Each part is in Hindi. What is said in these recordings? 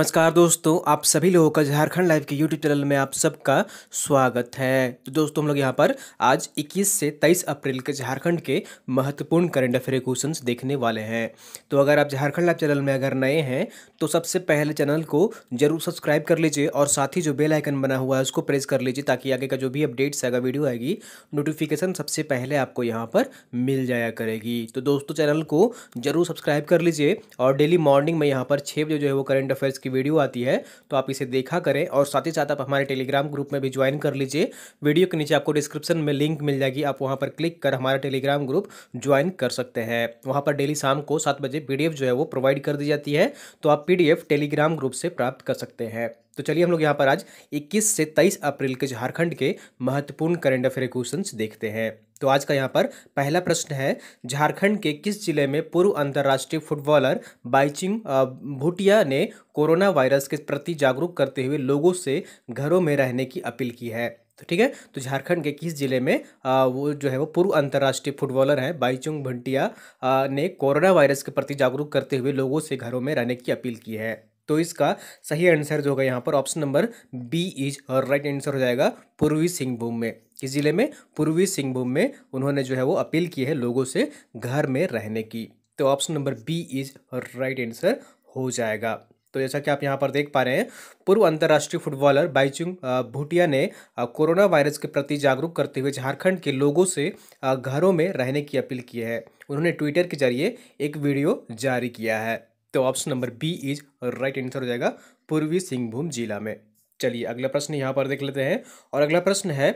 नमस्कार दोस्तों आप सभी लोगों का झारखंड लाइव के यूट्यूब चैनल में आप सबका स्वागत है तो दोस्तों हम लोग यहाँ पर आज 21 से 23 अप्रैल के झारखंड के महत्वपूर्ण करेंट अफेयर क्वेश्चन देखने वाले हैं तो अगर आप झारखंड लाइव चैनल में अगर नए हैं तो सबसे पहले चैनल को जरूर सब्सक्राइब कर लीजिए और साथ ही जो बेलाइकन बना हुआ है उसको प्रेस कर लीजिए ताकि आगे का जो भी अपडेट्स आएगा वीडियो आएगी नोटिफिकेशन सबसे पहले आपको यहाँ पर मिल जाया करेगी तो दोस्तों चैनल को जरूर सब्सक्राइब कर लीजिए और डेली मॉर्निंग में यहाँ पर छः बजे जो है वो करेंट अफेयर्स की की वीडियो आती है तो आप इसे देखा करें और साथ ही साथ आप हमारे टेलीग्राम ग्रुप में भी ज्वाइन कर लीजिए वीडियो के नीचे आपको डिस्क्रिप्शन में लिंक मिल जाएगी आप वहाँ पर क्लिक कर हमारा टेलीग्राम ग्रुप ज्वाइन कर सकते हैं वहाँ पर डेली शाम को सात बजे पी जो है वो प्रोवाइड कर दी जाती है तो आप पी टेलीग्राम ग्रुप से प्राप्त कर सकते हैं तो चलिए हम लोग यहाँ पर आज 21 से 23 अप्रैल के झारखंड के महत्वपूर्ण करेंट अफेयर क्वेश्चंस देखते हैं तो आज का यहाँ पर पहला प्रश्न है झारखंड के किस जिले में पूर्व अंतर्राष्ट्रीय फुटबॉलर बाइचिंग भुटिया ने कोरोना वायरस के प्रति जागरूक करते हुए लोगों से घरों में रहने की अपील की है तो ठीक है तो झारखंड के किस जिले में आ, वो जो है वो पूर्व अंतर्राष्ट्रीय फुटबॉलर हैं बाईचुंग भंटिया ने कोरोना वायरस के प्रति जागरूक करते हुए लोगों से घरों में रहने की अपील की है तो इसका सही आंसर जो होगा यहाँ पर ऑप्शन नंबर बी इज और राइट आंसर हो जाएगा पूर्वी सिंहभूम में इस ज़िले में पूर्वी सिंहभूम में उन्होंने जो है वो अपील की है लोगों से घर में रहने की तो option number B is right answer हो जाएगा तो जैसा कि आप यहाँ पर देख पा रहे हैं पूर्व अंतर्राष्ट्रीय फुटबॉलर बाईचुंग भूटिया ने कोरोना वायरस के प्रति जागरूक करते हुए झारखंड के लोगों से घरों में रहने की अपील की है उन्होंने ट्विटर के जरिए एक वीडियो जारी किया है तो option number B is right answer हो जाएगा पूर्वी सिंहभूम जिला में चलिए अगला प्रश्न यहाँ पर देख लेते हैं और अगला प्रश्न है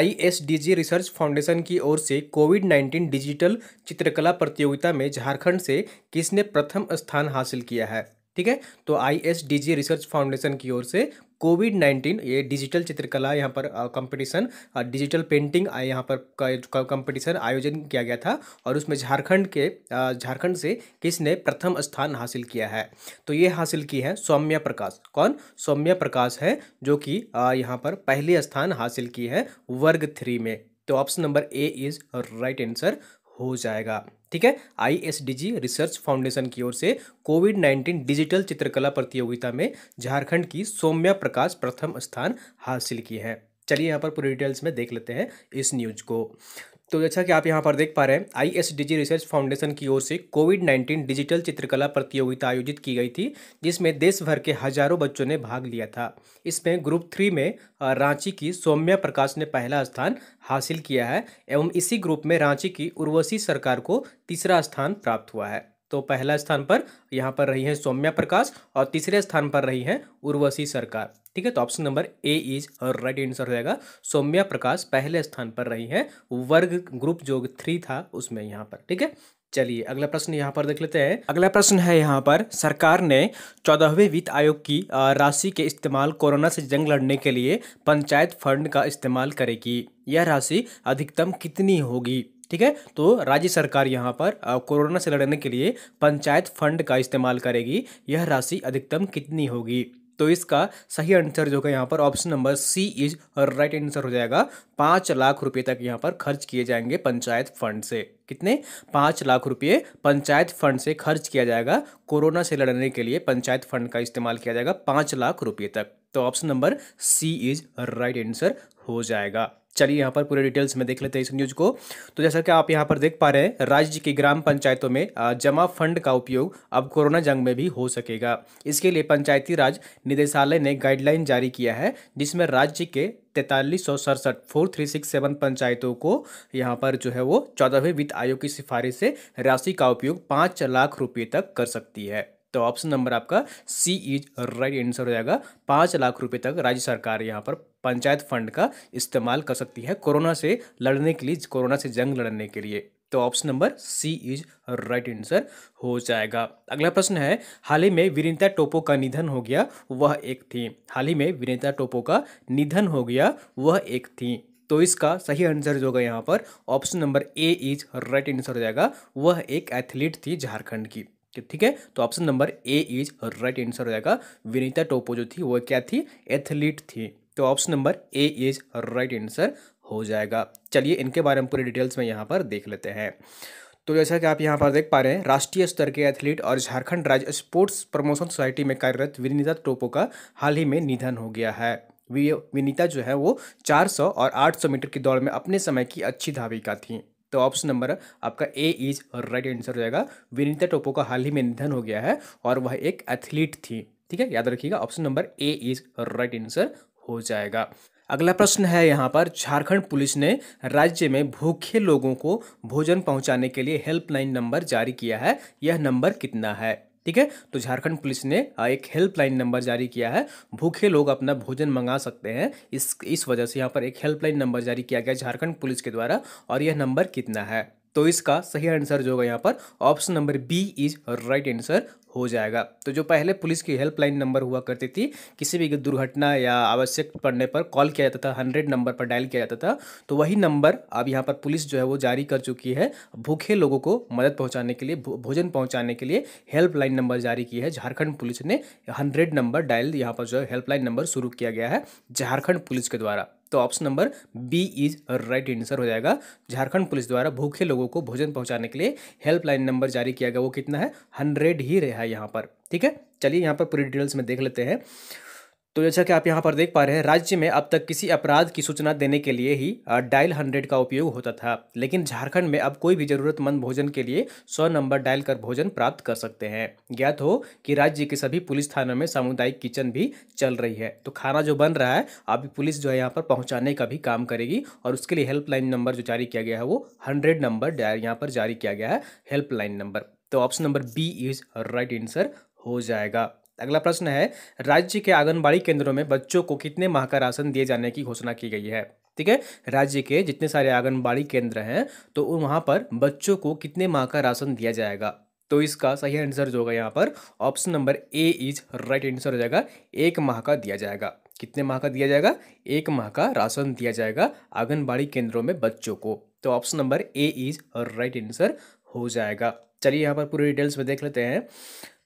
आईएसडीजी रिसर्च फाउंडेशन की ओर से कोविड नाइन्टीन डिजिटल चित्रकला प्रतियोगिता में झारखंड से किसने प्रथम स्थान हासिल किया है ठीक है तो I S D G research foundation की ओर से कोविड नाइन्टीन ये डिजिटल चित्रकला यहाँ पर कंपटीशन डिजिटल पेंटिंग यहाँ पर कंपटीशन आयोजन किया गया था और उसमें झारखंड के झारखंड से किसने प्रथम स्थान हासिल किया है तो ये हासिल की है सौम्या प्रकाश कौन सौम्या प्रकाश है जो कि यहाँ पर पहले स्थान हासिल की है वर्ग थ्री में तो option number A is right answer हो जाएगा ठीक है आईएसडीजी रिसर्च फाउंडेशन की ओर से कोविड नाइन्टीन डिजिटल चित्रकला प्रतियोगिता में झारखंड की सौम्या प्रकाश प्रथम स्थान हासिल की है चलिए यहाँ पर पूरी डिटेल्स में देख लेते हैं इस न्यूज को तो जैसा अच्छा कि आप यहाँ पर देख पा रहे हैं आई रिसर्च फाउंडेशन की ओर से कोविड 19 डिजिटल चित्रकला प्रतियोगिता आयोजित की गई थी जिसमें देश भर के हजारों बच्चों ने भाग लिया था इसमें ग्रुप थ्री में रांची की सौम्या प्रकाश ने पहला स्थान हासिल किया है एवं इसी ग्रुप में रांची की उर्वशी सरकार को तीसरा स्थान प्राप्त हुआ है तो पहला स्थान पर यहाँ पर रही हैं सौम्या प्रकाश और तीसरे स्थान पर रही हैं उर्वशी सरकार ठीक है तो option number A is right answer हो जाएगा सौम्या प्रकाश पहले स्थान पर रही है वर्ग ग्रुप जो थ्री था उसमें यहाँ पर ठीक है चलिए अगला प्रश्न यहाँ पर देख लेते हैं अगला प्रश्न है यहाँ पर सरकार ने चौदहवें वित्त आयोग की राशि के इस्तेमाल कोरोना से जंग लड़ने के लिए पंचायत फंड का इस्तेमाल करेगी यह राशि अधिकतम कितनी होगी ठीक है तो राज्य सरकार यहाँ पर कोरोना से लड़ने के लिए पंचायत फंड का इस्तेमाल करेगी यह राशि अधिकतम कितनी होगी तो इसका सही आंसर जो है यहाँ पर option number C is right answer हो जाएगा पाँच लाख रुपए तक यहाँ पर खर्च किए जाएंगे पंचायत फंड से कितने पाँच लाख रुपए पंचायत फंड से खर्च किया जाएगा कोरोना से लड़ने के लिए पंचायत फंड का इस्तेमाल किया जाएगा पाँच लाख रुपये तक तो option number C is right answer हो जाएगा चलिए यहाँ पर पूरे डिटेल्स में देख लेते हैं इस न्यूज़ को तो जैसा कि आप यहाँ पर देख पा रहे हैं राज्य की ग्राम पंचायतों में जमा फंड का उपयोग अब कोरोना जंग में भी हो सकेगा इसके लिए पंचायती राज निदेशालय ने गाइडलाइन जारी किया है जिसमें राज्य के तैतालीस सौ सड़सठ फोर थ्री सिक्स सेवन पंचायतों को यहाँ पर जो है वो चौदहवें वित्त आयोग की सिफारिश से राशि का उपयोग पाँच लाख रुपये तक कर सकती है तो ऑप्शन नंबर आपका सी इज राइट आंसर हो जाएगा पाँच लाख रुपए तक राज्य सरकार यहाँ पर पंचायत फंड का इस्तेमाल कर सकती है कोरोना से लड़ने के लिए कोरोना से जंग लड़ने के लिए तो option number C is right answer हो जाएगा अगला प्रश्न है हाल ही में वीरेंद्र टोपो का निधन हो गया वह एक थी हाल ही में वीरेंद्र टोपो का निधन हो गया वह एक थी तो इसका सही आंसर जो होगा यहाँ पर option number A is right answer हो जाएगा वह एक एथलीट थी झारखंड की ठीक है तो option number A is right answer हो जाएगा विनीता टोपो जो थी वो क्या थी एथलीट थी तो option number A is right answer हो जाएगा चलिए इनके बारे में पूरे डिटेल्स में यहाँ पर देख लेते हैं तो जैसा कि आप यहाँ पर देख पा रहे हैं राष्ट्रीय स्तर के एथलीट और झारखंड राज्य स्पोर्ट्स प्रमोशन सोसाइटी में कार्यरत विनीता टोपो का हाल ही में निधन हो गया है विनीता जो है वो 400 और 800 मीटर की दौड़ में अपने समय की अच्छी धाविका थी तो ऑप्शन नंबर आपका ए इज राइट आंसर हो जाएगा विनीता टोपो का हाल ही में निधन हो गया है और वह एक एथलीट थी ठीक है याद रखिएगा option number A is right answer हो जाएगा अगला प्रश्न है यहाँ पर झारखंड पुलिस ने राज्य में भूखे लोगों को भोजन पहुँचाने के लिए हेल्पलाइन नंबर जारी किया है यह नंबर कितना है ठीक है तो झारखंड पुलिस ने हाँ, एक हेल्पलाइन नंबर जारी किया है भूखे लोग अपना भोजन मंगा सकते हैं इस इस वजह से यहाँ पर एक हेल्पलाइन नंबर जारी किया गया झारखंड पुलिस के द्वारा और यह नंबर कितना है तो इसका सही आंसर जो होगा यहाँ पर option number B is right answer हो जाएगा तो जो पहले पुलिस की हेल्पलाइन नंबर हुआ करती थी किसी भी दुर्घटना या आवश्यक पड़ने पर कॉल किया जाता था हंड्रेड नंबर पर डायल किया जाता था तो वही नंबर अब यहाँ पर पुलिस जो है वो जारी कर चुकी है भूखे लोगों को मदद पहुँचाने के लिए भोजन पहुँचाने के लिए हेल्पलाइन नंबर जारी की है झारखंड पुलिस ने हंड्रेड नंबर डायल यहाँ पर जो है हेल्पलाइन नंबर शुरू किया गया है झारखंड पुलिस के द्वारा तो option number B is right answer हो जाएगा झारखंड पुलिस द्वारा भूखे लोगों को भोजन पहुंचाने के लिए हेल्पलाइन नंबर जारी किया गया वो कितना है हंड्रेड ही रहा है यहाँ पर ठीक है चलिए यहाँ पर पूरी डिटेल्स में देख लेते हैं तो जैसा अच्छा कि आप यहाँ पर देख पा रहे हैं राज्य में अब तक किसी अपराध की सूचना देने के लिए ही डायल हंड्रेड का उपयोग होता था लेकिन झारखंड में अब कोई भी जरूरतमंद भोजन के लिए सौ नंबर डायल कर भोजन प्राप्त कर सकते हैं ज्ञात हो कि राज्य के सभी पुलिस थानों में सामुदायिक किचन भी चल रही है तो खाना जो बन रहा है अभी पुलिस जो है यहाँ पर पहुँचाने का भी काम करेगी और उसके लिए हेल्पलाइन नंबर जो जारी किया गया है वो हंड्रेड नंबर यहाँ पर जारी किया गया है हेल्पलाइन नंबर तो option number B is right answer हो जाएगा अगला प्रश्न है राज्य के आंगनबाड़ी केंद्रों में बच्चों को कितने माह का राशन दिए जाने की घोषणा की गई है ठीक है राज्य के जितने सारे आंगनबाड़ी केंद्र हैं तो वहाँ पर बच्चों को कितने माह का राशन दिया जाएगा तो इसका सही आंसर जो होगा यहाँ पर option number A is right answer हो जाएगा एक माह का दिया जाएगा कितने माह का दिया जाएगा एक माह का राशन दिया जाएगा आंगनबाड़ी केंद्रों में बच्चों को तो option number A is right answer हो जाएगा चलिए यहाँ पर पूरे डिटेल्स में देख लेते हैं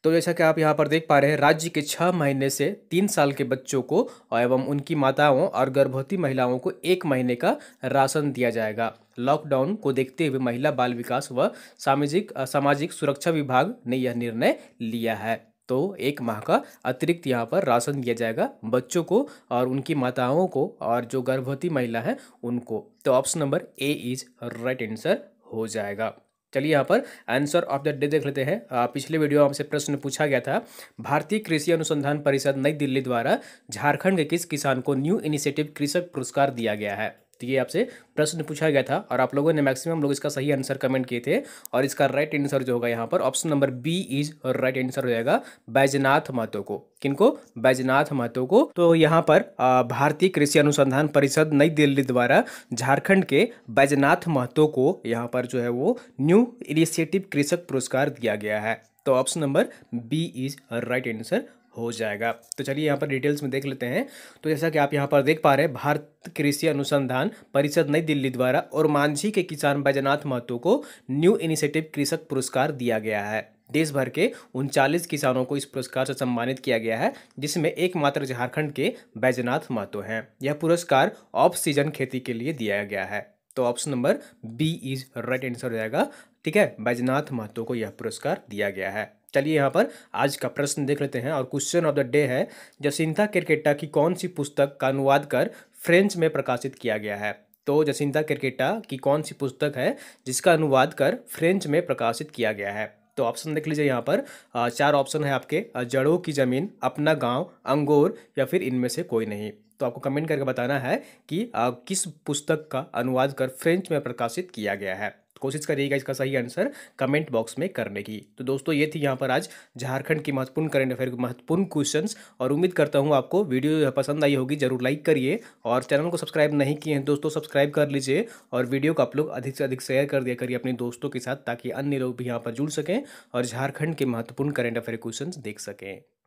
तो जैसा कि आप यहाँ पर देख पा रहे हैं राज्य के छः महीने से तीन साल के बच्चों को एवं उनकी माताओं और गर्भवती महिलाओं को एक महीने का राशन दिया जाएगा लॉकडाउन को देखते हुए महिला बाल विकास व सामाजिक सामाजिक सुरक्षा विभाग ने यह निर्णय लिया है तो एक माह का अतिरिक्त यहाँ पर राशन दिया जाएगा बच्चों को और उनकी माताओं को और जो गर्भवती महिला हैं उनको तो option number A is right answer हो जाएगा चलिए यहाँ पर आंसर ऑफ द डे देख लेते हैं पिछले वीडियो में हमसे प्रश्न पूछा गया था भारतीय कृषि अनुसंधान परिषद नई दिल्ली द्वारा झारखंड के किस किसान को न्यू इनिशिएटिव कृषक पुरस्कार दिया गया है तो ये आपसे प्रश्न पूछा गया था और आप लोगों ने मैक्सिमम लोग इसका सही आंसर कमेंट किए थे और इसका राइट आंसर जो होगा यहाँ पर option number B is right answer हो जाएगा बैजनाथ महतो को किनको बैजनाथ महतो को तो यहाँ पर भारतीय कृषि अनुसंधान परिषद नई दिल्ली द्वारा झारखंड के बैजनाथ महतो को यहाँ पर जो है वो न्यू इनिशिएटिव कृषक पुरस्कार दिया गया है तो option number B is right answer हो जाएगा तो चलिए यहाँ पर डिटेल्स में देख लेते हैं तो जैसा कि आप यहाँ पर देख पा रहे हैं भारत कृषि अनुसंधान परिषद नई दिल्ली द्वारा और मांझी के किसान बैजनाथ महतो को न्यू इनिशिएटिव कृषक पुरस्कार दिया गया है देश भर के उनचालीस किसानों को इस पुरस्कार से सम्मानित किया गया है जिसमें एकमात्र झारखंड के बैजनाथ महतो हैं यह पुरस्कार ऑफ सीजन खेती के लिए दिया गया है तो option number B is right answer हो जाएगा ठीक है बैजनाथ महतो को यह पुरस्कार दिया गया है चलिए यहाँ पर आज का प्रश्न देख लेते हैं और क्वेश्चन ऑफ द डे है जसिंता क्रिकेटा की कौन सी पुस्तक का अनुवाद कर फ्रेंच में प्रकाशित किया गया है तो जसिंता क्रिकेटा की कौन सी पुस्तक है जिसका अनुवाद कर फ्रेंच में प्रकाशित किया गया है तो ऑप्शन देख लीजिए यहाँ पर चार ऑप्शन है आपके जड़ों की ज़मीन अपना गांव अंगोर या फिर इनमें से कोई नहीं तो आपको कमेंट करके बताना है कि किस पुस्तक का अनुवाद कर फ्रेंच में प्रकाशित किया गया है कोशिश करिएगा इसका सही आंसर कमेंट बॉक्स में करने की तो दोस्तों ये थी यहाँ पर आज झारखंड की महत्वपूर्ण करंट अफेयर महत्वपूर्ण क्वेश्चंस और उम्मीद करता हूँ आपको वीडियो पसंद आई होगी जरूर लाइक करिए और चैनल को सब्सक्राइब नहीं किए हैं दोस्तों सब्सक्राइब कर लीजिए और वीडियो को आप लोग अधिक से अधिक शेयर कर दिया करिए अपने दोस्तों के साथ ताकि अन्य लोग भी यहाँ पर जुड़ सकें और झारखंड के महत्वपूर्ण करेंट अफेयर क्वेश्चन देख सकें